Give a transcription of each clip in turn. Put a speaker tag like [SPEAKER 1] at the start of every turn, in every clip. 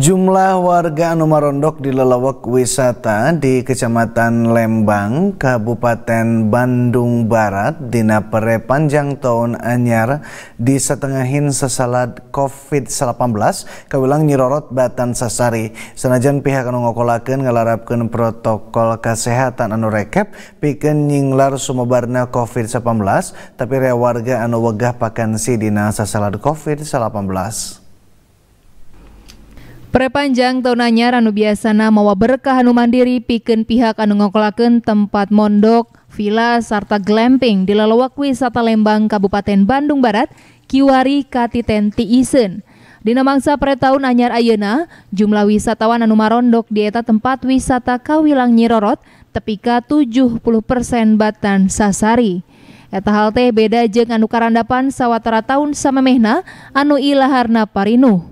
[SPEAKER 1] Jumlah warga Anumarondok di lelawak wisata di Kecamatan Lembang, Kabupaten Bandung Barat, dina pere panjang tahun anyar di setengahin sesalat COVID-19, kawilang nyirorot batan sasari. Senajan pihak anu ngokolakeun ngelarapkan protokol kesehatan anu rekap, pikeun nyinglar sumebarna COVID-19, tapi rea warga anu wegah pakansi dina sasalad COVID-19.
[SPEAKER 2] Prepanjang tahunannya Ranu biasana mawa berkah anu mandiri piken pihak anu ngokolaken tempat mondok, villa serta glamping di lelawak wisata Lembang Kabupaten Bandung Barat, Kiwari Katiten Tiisen. Di mangsa pretaun anyar ayeuna, jumlah wisatawan anu marondok di eta tempat wisata Kawilang Nyirorot tepika 70% batan sasari. Eta hal teh beda jeung anu karandapan sawatara sama mehna anu ilaharna parinuh.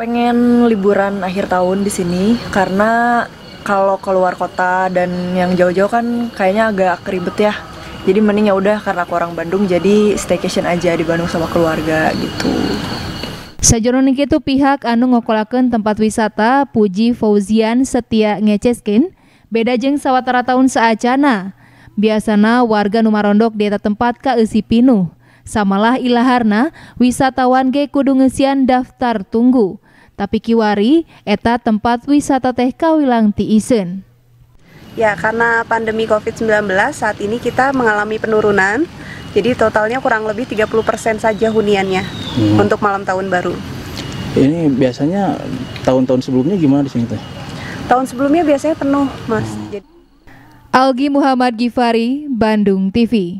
[SPEAKER 3] Pengen liburan akhir tahun di sini karena kalau keluar kota dan yang jauh-jauh kan kayaknya agak ribet ya. Jadi mending ya udah karena aku orang Bandung jadi staycation aja di Bandung sama keluarga gitu.
[SPEAKER 2] Sajrono itu pihak anu ngokolakan tempat wisata Puji Fauzian Setia Ngeceskin beda jeng sawatara tahun seacana Biasana warga Numarondok di tempat ka pinuh. Samalah ilaharna wisatawan ge kudu daftar tunggu tapi Kiwari eta tempat wisata teh kawilang ti isen.
[SPEAKER 4] Ya, karena pandemi COVID-19 saat ini kita mengalami penurunan. Jadi totalnya kurang lebih 30% saja huniannya hmm. untuk malam tahun baru.
[SPEAKER 3] Ini biasanya
[SPEAKER 1] tahun-tahun sebelumnya gimana di sini teh?
[SPEAKER 4] Tahun sebelumnya biasanya penuh, Mas. Hmm. Jadi...
[SPEAKER 2] Algi Muhammad Gifari, Bandung TV.